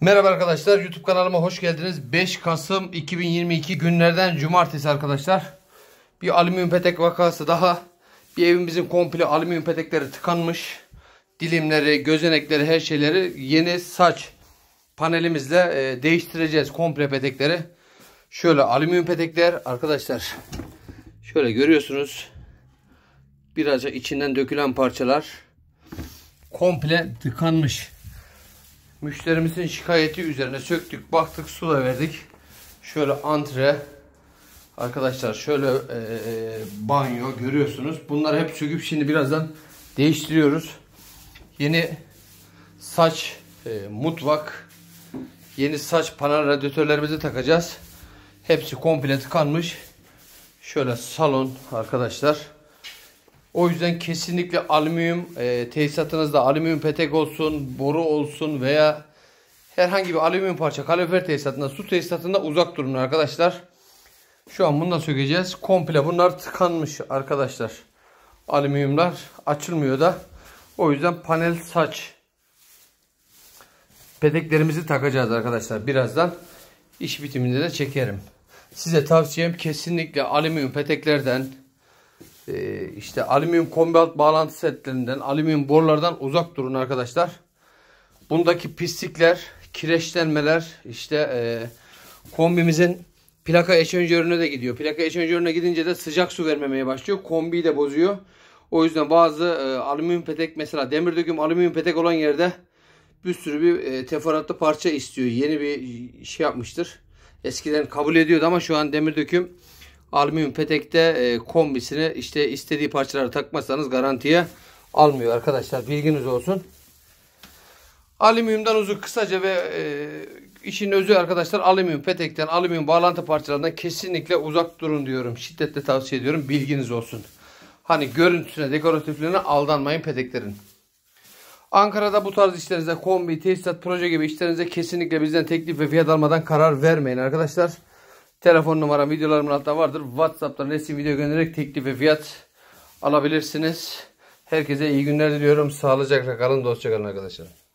Merhaba arkadaşlar YouTube kanalıma hoş geldiniz. 5 Kasım 2022 günlerden cumartesi arkadaşlar. Bir alüminyum petek vakası daha. Bir evimizin komple alüminyum petekleri tıkanmış. Dilimleri, gözenekleri, her şeyleri yeni saç panelimizle e, değiştireceğiz komple petekleri. Şöyle alüminyum petekler arkadaşlar. Şöyle görüyorsunuz. Birazcık içinden dökülen parçalar komple tıkanmış. Müşterimizin şikayeti üzerine söktük, baktık, su da verdik. Şöyle antre. Arkadaşlar şöyle e, banyo görüyorsunuz. Bunları hep söküp şimdi birazdan değiştiriyoruz. Yeni saç e, mutfak yeni saç panel radyatörlerimizi takacağız. Hepsi komple tıkanmış. Şöyle salon arkadaşlar. O yüzden kesinlikle alüminyum e, tesisatınızda alüminyum petek olsun, boru olsun veya herhangi bir alüminyum parça kalorifer tesisatında, su tesisatında uzak durun arkadaşlar. Şu an bunu da sökeceğiz. Komple bunlar tıkanmış arkadaşlar. Alüminyumlar açılmıyor da. O yüzden panel saç peteklerimizi takacağız arkadaşlar birazdan. iş bitiminde de çekerim. Size tavsiyem kesinlikle alüminyum peteklerden e, işte alüminyum kombalt bağlantı setlerinden, alüminyum borlardan uzak durun arkadaşlar. Bundaki pislikler, kireçlenmeler, işte e, kombimizin plaka eşenjörüne de gidiyor. Plaka eşenjörüne gidince de sıcak su vermemeye başlıyor. Kombiyi de bozuyor. O yüzden bazı e, alüminyum petek mesela demir döküm alüminyum petek olan yerde bir sürü bir e, teferruatlı parça istiyor. Yeni bir şey yapmıştır. Eskiden kabul ediyordu ama şu an demir döküm Alüminyum petekte e, kombisini işte istediği parçaları takmazsanız garantiye almıyor arkadaşlar. Bilginiz olsun. Alüminyumdan uzu kısaca ve e, işin özü arkadaşlar alüminyum petekten, alüminyum bağlantı parçalarından kesinlikle uzak durun diyorum. Şiddetle tavsiye ediyorum. Bilginiz olsun. Hani görüntüsüne, dekoratiflerine aldanmayın peteklerin. Ankara'da bu tarz işlerinize kombi, tesisat, proje gibi işlerinize kesinlikle bizden teklif ve fiyat almadan karar vermeyin arkadaşlar. Telefon numaram videolarımın altında vardır. Whatsapp'tan resim video göndererek teklif ve fiyat alabilirsiniz. Herkese iyi günler diliyorum. Sağlıcakla kalın. Dostça kalın arkadaşlar.